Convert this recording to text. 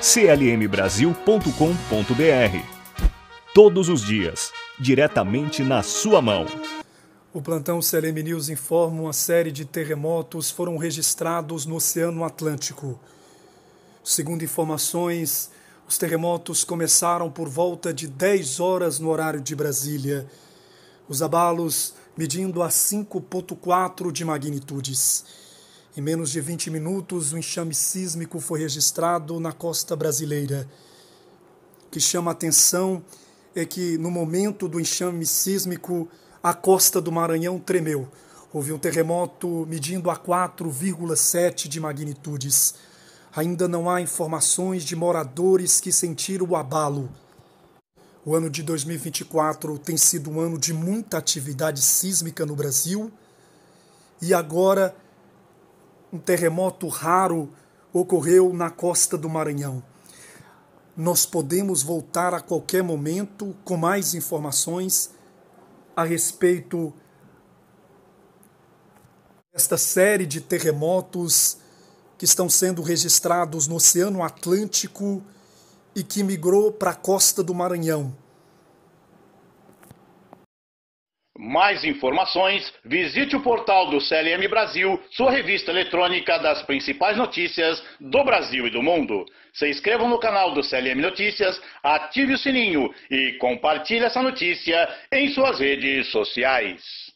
clmbrasil.com.br. Todos os dias, diretamente na sua mão. O plantão CLM News informa uma série de terremotos foram registrados no Oceano Atlântico. Segundo informações, os terremotos começaram por volta de 10 horas no horário de Brasília. Os abalos medindo a 5.4 de magnitudes. Em menos de 20 minutos, o um enxame sísmico foi registrado na costa brasileira. O que chama a atenção é que, no momento do enxame sísmico, a costa do Maranhão tremeu. Houve um terremoto medindo a 4,7 de magnitudes. Ainda não há informações de moradores que sentiram o abalo. O ano de 2024 tem sido um ano de muita atividade sísmica no Brasil e agora um terremoto raro ocorreu na costa do Maranhão. Nós podemos voltar a qualquer momento com mais informações a respeito desta série de terremotos que estão sendo registrados no Oceano Atlântico e que migrou para a costa do Maranhão. Mais informações, visite o portal do CLM Brasil, sua revista eletrônica das principais notícias do Brasil e do mundo. Se inscreva no canal do CLM Notícias, ative o sininho e compartilhe essa notícia em suas redes sociais.